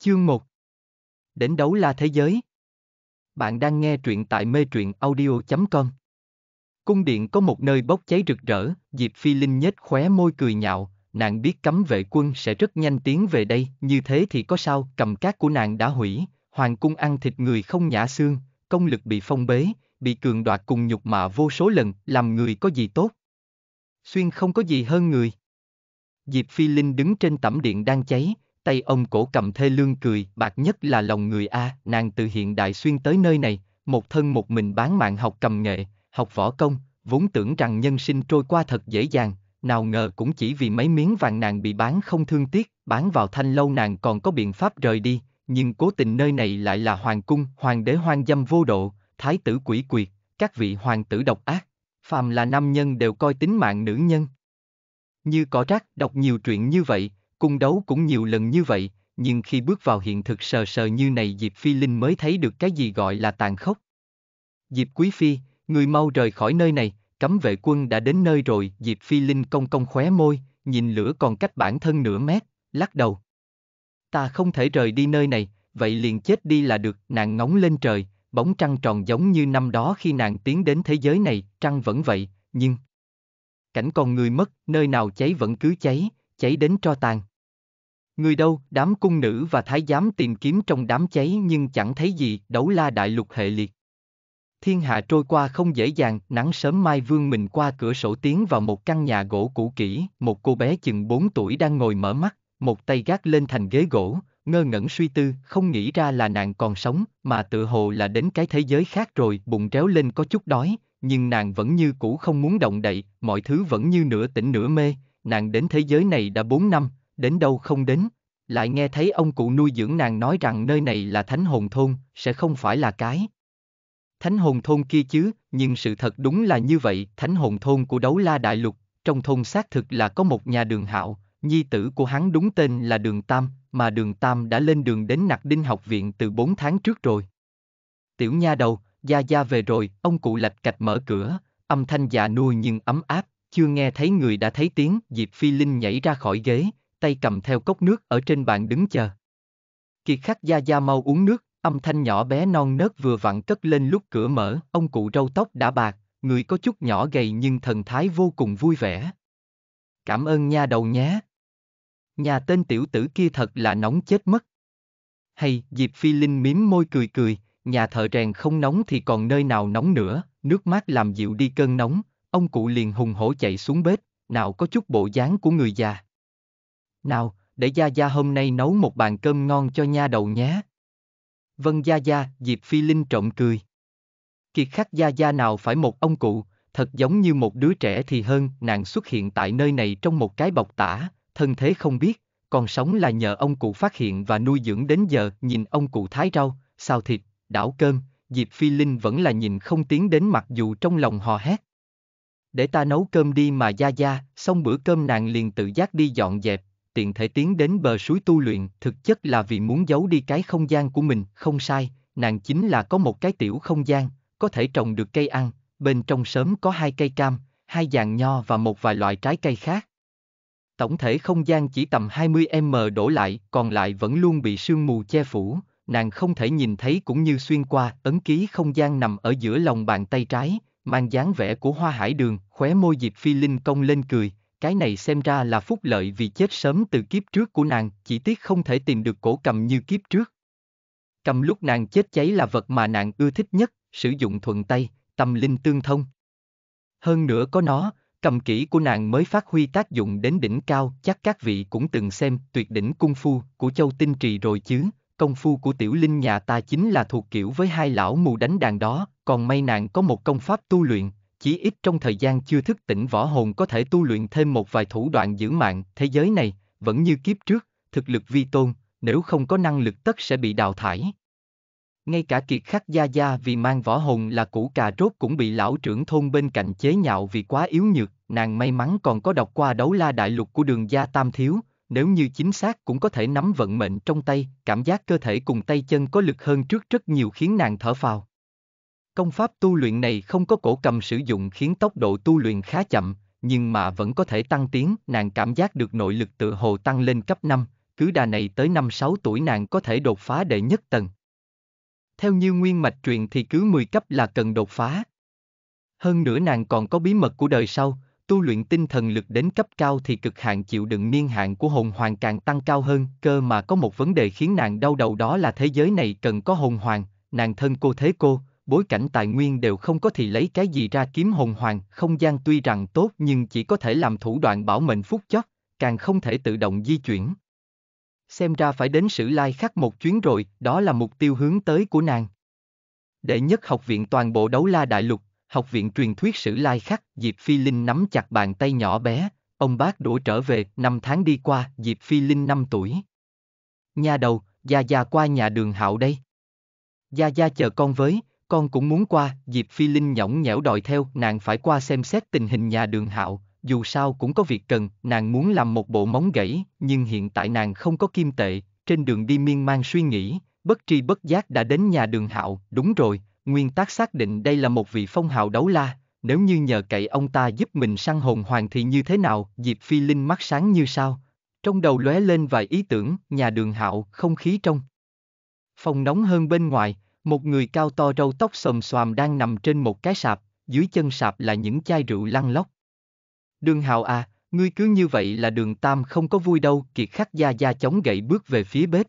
Chương 1 Đến đấu la thế giới Bạn đang nghe truyện tại mê truyện audio.com Cung điện có một nơi bốc cháy rực rỡ, Diệp Phi Linh nhếch khóe môi cười nhạo, nàng biết cấm vệ quân sẽ rất nhanh tiến về đây, như thế thì có sao, cầm cát của nàng đã hủy, hoàng cung ăn thịt người không nhã xương, công lực bị phong bế, bị cường đoạt cùng nhục mạ vô số lần, làm người có gì tốt. Xuyên không có gì hơn người. Diệp Phi Linh đứng trên tẩm điện đang cháy, tay ông cổ cầm thê lương cười, bạc nhất là lòng người A, nàng từ hiện đại xuyên tới nơi này, một thân một mình bán mạng học cầm nghệ, học võ công, vốn tưởng rằng nhân sinh trôi qua thật dễ dàng, nào ngờ cũng chỉ vì mấy miếng vàng nàng bị bán không thương tiếc, bán vào thanh lâu nàng còn có biện pháp rời đi, nhưng cố tình nơi này lại là hoàng cung, hoàng đế hoang dâm vô độ, thái tử quỷ quyệt, các vị hoàng tử độc ác, phàm là nam nhân đều coi tính mạng nữ nhân. Như có rác, đọc nhiều chuyện như vậy, cung đấu cũng nhiều lần như vậy, nhưng khi bước vào hiện thực sờ sờ như này Diệp Phi Linh mới thấy được cái gì gọi là tàn khốc. Diệp Quý Phi, người mau rời khỏi nơi này, cấm vệ quân đã đến nơi rồi, Diệp Phi Linh cong cong khóe môi, nhìn lửa còn cách bản thân nửa mét, lắc đầu. Ta không thể rời đi nơi này, vậy liền chết đi là được, nàng ngóng lên trời, bóng trăng tròn giống như năm đó khi nàng tiến đến thế giới này, trăng vẫn vậy, nhưng... Cảnh còn người mất, nơi nào cháy vẫn cứ cháy, cháy đến cho tàn. Người đâu, đám cung nữ và thái giám tìm kiếm trong đám cháy nhưng chẳng thấy gì, đấu la đại lục hệ liệt. Thiên hạ trôi qua không dễ dàng, nắng sớm mai vương mình qua cửa sổ tiến vào một căn nhà gỗ cũ kỹ, một cô bé chừng 4 tuổi đang ngồi mở mắt, một tay gác lên thành ghế gỗ, ngơ ngẩn suy tư, không nghĩ ra là nàng còn sống, mà tự hồ là đến cái thế giới khác rồi, bụng réo lên có chút đói, nhưng nàng vẫn như cũ không muốn động đậy, mọi thứ vẫn như nửa tỉnh nửa mê, nàng đến thế giới này đã 4 năm, đến đâu không đến, lại nghe thấy ông cụ nuôi dưỡng nàng nói rằng nơi này là thánh hồn thôn, sẽ không phải là cái. Thánh hồn thôn kia chứ, nhưng sự thật đúng là như vậy, thánh hồn thôn của đấu la đại lục, trong thôn xác thực là có một nhà đường hạo, nhi tử của hắn đúng tên là đường Tam, mà đường Tam đã lên đường đến nặc đinh học viện từ 4 tháng trước rồi. Tiểu nha đầu, gia gia về rồi, ông cụ lạch cạch mở cửa, âm thanh già nuôi nhưng ấm áp, chưa nghe thấy người đã thấy tiếng, Diệp Phi Linh nhảy ra khỏi ghế, tay cầm theo cốc nước ở trên bàn đứng chờ. Kiệt khắc gia gia mau uống nước, âm thanh nhỏ bé non nớt vừa vặn cất lên lúc cửa mở, ông cụ râu tóc đã bạc, người có chút nhỏ gầy nhưng thần thái vô cùng vui vẻ. Cảm ơn nha đầu nhé. Nhà tên tiểu tử kia thật là nóng chết mất. Hay, Diệp Phi Linh mím môi cười cười, nhà thợ rèn không nóng thì còn nơi nào nóng nữa, nước mát làm dịu đi cơn nóng, ông cụ liền hùng hổ chạy xuống bếp, nào có chút bộ dáng của người già. Nào, để Gia Gia hôm nay nấu một bàn cơm ngon cho nha đầu nhé. Vâng Gia Gia, Diệp Phi Linh trộm cười. Kiệt khắc Gia Gia nào phải một ông cụ, thật giống như một đứa trẻ thì hơn, nàng xuất hiện tại nơi này trong một cái bọc tả, thân thế không biết, còn sống là nhờ ông cụ phát hiện và nuôi dưỡng đến giờ, nhìn ông cụ thái rau, xào thịt, đảo cơm, Diệp Phi Linh vẫn là nhìn không tiến đến mặc dù trong lòng hò hét. Để ta nấu cơm đi mà Gia Gia, xong bữa cơm nàng liền tự giác đi dọn dẹp, tiện thể tiến đến bờ suối tu luyện, thực chất là vì muốn giấu đi cái không gian của mình, không sai, nàng chính là có một cái tiểu không gian, có thể trồng được cây ăn, bên trong sớm có hai cây cam, hai dàn nho và một vài loại trái cây khác. Tổng thể không gian chỉ tầm 20m đổ lại, còn lại vẫn luôn bị sương mù che phủ, nàng không thể nhìn thấy cũng như xuyên qua, ấn ký không gian nằm ở giữa lòng bàn tay trái, mang dáng vẻ của hoa hải đường, khóe môi Diệp Phi Linh công lên cười, cái này xem ra là phúc lợi vì chết sớm từ kiếp trước của nàng, chỉ tiếc không thể tìm được cổ cầm như kiếp trước. Cầm lúc nàng chết cháy là vật mà nàng ưa thích nhất, sử dụng thuận tay, tâm linh tương thông. Hơn nữa có nó, cầm kỹ của nàng mới phát huy tác dụng đến đỉnh cao, chắc các vị cũng từng xem tuyệt đỉnh cung phu của châu tinh trì rồi chứ, công phu của tiểu linh nhà ta chính là thuộc kiểu với hai lão mù đánh đàn đó, còn may nàng có một công pháp tu luyện, chí ít trong thời gian chưa thức tỉnh võ hồn có thể tu luyện thêm một vài thủ đoạn giữ mạng, thế giới này, vẫn như kiếp trước, thực lực vi tôn, nếu không có năng lực tất sẽ bị đào thải. Ngay cả kiệt khắc gia gia vì mang võ hồn là củ cà rốt cũng bị lão trưởng thôn bên cạnh chế nhạo vì quá yếu nhược, nàng may mắn còn có đọc qua đấu la đại lục của đường gia tam thiếu, nếu như chính xác cũng có thể nắm vận mệnh trong tay, cảm giác cơ thể cùng tay chân có lực hơn trước rất nhiều khiến nàng thở phào. Công pháp tu luyện này không có cổ cầm sử dụng khiến tốc độ tu luyện khá chậm, nhưng mà vẫn có thể tăng tiến, nàng cảm giác được nội lực tự hồ tăng lên cấp 5, cứ đà này tới năm 6 tuổi nàng có thể đột phá đệ nhất tầng. Theo như nguyên mạch truyền thì cứ 10 cấp là cần đột phá. Hơn nữa nàng còn có bí mật của đời sau, tu luyện tinh thần lực đến cấp cao thì cực hạn chịu đựng niên hạn của hồn hoàng càng tăng cao hơn, cơ mà có một vấn đề khiến nàng đau đầu đó là thế giới này cần có hồn hoàng, nàng thân cô thế cô, bối cảnh tài nguyên đều không có thì lấy cái gì ra kiếm hồn hoàng, không gian tuy rằng tốt nhưng chỉ có thể làm thủ đoạn bảo mệnh phúc chót, càng không thể tự động di chuyển. Xem ra phải đến sử lai like khắc một chuyến rồi, đó là mục tiêu hướng tới của nàng. Đệ nhất học viện toàn bộ đấu la đại lục, học viện truyền thuyết sử lai khắc, Diệp Phi Linh nắm chặt bàn tay nhỏ bé, ông bác đổ trở về, năm tháng đi qua, Diệp Phi Linh 5 tuổi. Nhà đầu, Gia Gia qua nhà đường hạo đây. Gia Gia chờ con với, con cũng muốn qua, Diệp Phi Linh nhõng nhẽo đòi theo, nàng phải qua xem xét tình hình nhà đường hạo, dù sao cũng có việc cần, nàng muốn làm một bộ móng gãy, nhưng hiện tại nàng không có kim tệ, trên đường đi miên man suy nghĩ, bất tri bất giác đã đến nhà đường hạo, đúng rồi, nguyên tắc xác định đây là một vị phong hào đấu la, nếu như nhờ cậy ông ta giúp mình săn hồn hoàng thì như thế nào, Diệp Phi Linh mắt sáng như sao. Trong đầu lóe lên vài ý tưởng, nhà đường hạo, không khí trong. Phòng nóng hơn bên ngoài, một người cao to râu tóc xồm xoàm đang nằm trên một cái sạp, dưới chân sạp là những chai rượu lăn lóc. Đường hào à, ngươi cứ như vậy là đường tam không có vui đâu, kiệt khắc gia gia chống gậy bước về phía bếp.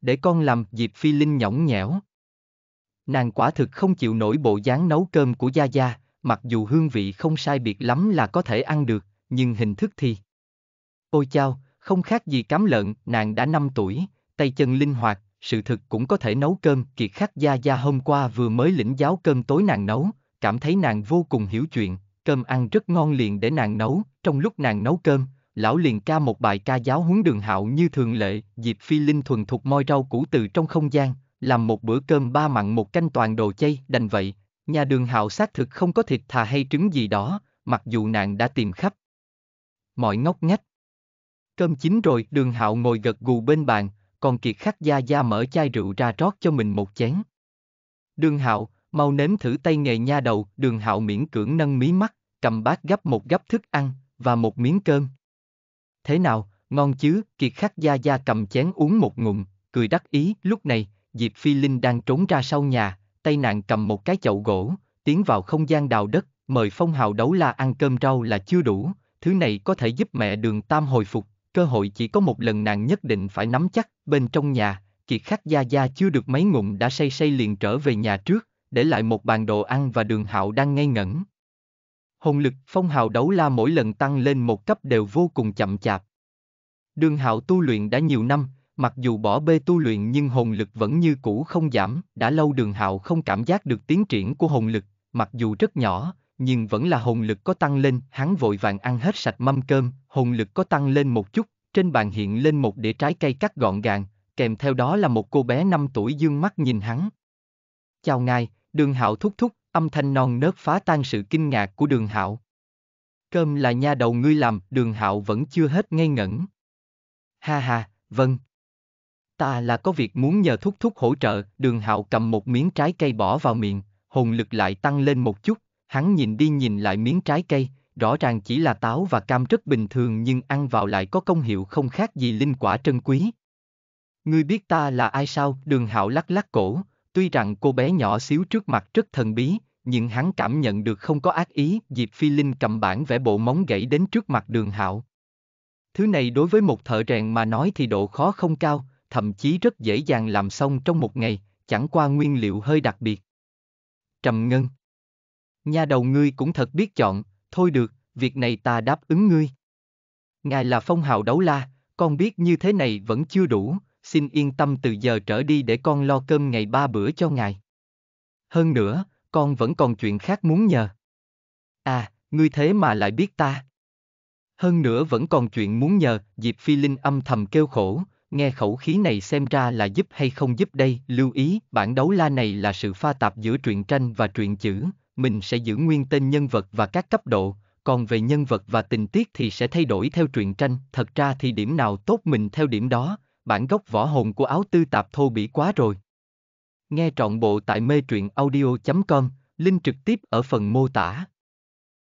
Để con làm, Diệp Phi Linh nhõng nhẽo. Nàng quả thực không chịu nổi bộ dáng nấu cơm của gia gia, mặc dù hương vị không sai biệt lắm là có thể ăn được, nhưng hình thức thì... Ôi chao, không khác gì cám lợn, nàng đã 5 tuổi, tay chân linh hoạt, sự thực cũng có thể nấu cơm, kiệt khắc gia gia hôm qua vừa mới lĩnh giáo cơm tối nàng nấu, cảm thấy nàng vô cùng hiểu chuyện, cơm ăn rất ngon liền để nàng nấu, trong lúc nàng nấu cơm, lão liền ca một bài ca giáo huấn đường hạo như thường lệ, Diệp Phi Linh thuần thục moi rau củ từ trong không gian, làm một bữa cơm ba mặn một canh toàn đồ chay, đành vậy, nhà đường hạo xác thực không có thịt thà hay trứng gì đó, mặc dù nàng đã tìm khắp. Mọi ngóc ngách. Cơm chín rồi, đường hạo ngồi gật gù bên bàn, còn kiệt khắc gia gia mở chai rượu ra rót cho mình một chén. Đường hạo, mau nếm thử tay nghề nha đầu, đường hạo miễn cưỡng nâng mí mắt, cầm bát gấp một gấp thức ăn, và một miếng cơm. Thế nào, ngon chứ, kiệt khắc gia gia cầm chén uống một ngụm, cười đắc ý, lúc này, Diệp Phi Linh đang trốn ra sau nhà, tay nàng cầm một cái chậu gỗ, tiến vào không gian đào đất, mời phong hào đấu la ăn cơm rau là chưa đủ, thứ này có thể giúp mẹ đường tam hồi phục, cơ hội chỉ có một lần nàng nhất định phải nắm chắc, bên trong nhà, kiệt khắc gia gia chưa được mấy ngụm đã say say liền trở về nhà trước, để lại một bàn đồ ăn và đường hạo đang ngây ngẩn. Hồn lực phong hào đấu la mỗi lần tăng lên một cấp đều vô cùng chậm chạp. Đường hạo tu luyện đã nhiều năm, mặc dù bỏ bê tu luyện nhưng hồn lực vẫn như cũ không giảm, đã lâu đường hạo không cảm giác được tiến triển của hồn lực, mặc dù rất nhỏ, nhưng vẫn là hồn lực có tăng lên, hắn vội vàng ăn hết sạch mâm cơm, hồn lực có tăng lên một chút, trên bàn hiện lên một đĩa trái cây cắt gọn gàng, kèm theo đó là một cô bé 5 tuổi dương mắt nhìn hắn. Chào ngài, đường hạo thúc thúc, âm thanh non nớt phá tan sự kinh ngạc của đường hạo. Cơm là nha đầu ngươi làm, đường hạo vẫn chưa hết ngây ngẩn. Ha ha, vâng. Ta là có việc muốn nhờ thúc thúc hỗ trợ, đường hạo cầm một miếng trái cây bỏ vào miệng, hồn lực lại tăng lên một chút, Hắn nhìn đi nhìn lại miếng trái cây, rõ ràng chỉ là táo và cam rất bình thường nhưng ăn vào lại có công hiệu không khác gì linh quả trân quý. Ngươi biết ta là ai sao? Đường hạo lắc lắc cổ, tuy rằng cô bé nhỏ xíu trước mặt rất thần bí, nhưng hắn cảm nhận được không có ác ý, Diệp Phi Linh cầm bản vẽ bộ móng gãy đến trước mặt đường hạo. Thứ này đối với một thợ rèn mà nói thì độ khó không cao, thậm chí rất dễ dàng làm xong trong một ngày, chẳng qua nguyên liệu hơi đặc biệt. Trầm ngân Nhà đầu ngươi cũng thật biết chọn, thôi được, việc này ta đáp ứng ngươi. Ngài là phong hào đấu la, con biết như thế này vẫn chưa đủ, xin yên tâm từ giờ trở đi để con lo cơm ngày ba bữa cho ngài. Hơn nữa, con vẫn còn chuyện khác muốn nhờ. À, ngươi thế mà lại biết ta. Hơn nữa vẫn còn chuyện muốn nhờ, Diệp Phi Linh âm thầm kêu khổ, nghe khẩu khí này xem ra là giúp hay không giúp đây, lưu ý, bản đấu la này là sự pha tạp giữa truyện tranh và truyện chữ, mình sẽ giữ nguyên tên nhân vật và các cấp độ, còn về nhân vật và tình tiết thì sẽ thay đổi theo truyện tranh. Thật ra thì điểm nào tốt mình theo điểm đó, bản gốc võ hồn của áo tư tạp thô bỉ quá rồi. Nghe trọn bộ tại mê truyện audio.com, link trực tiếp ở phần mô tả.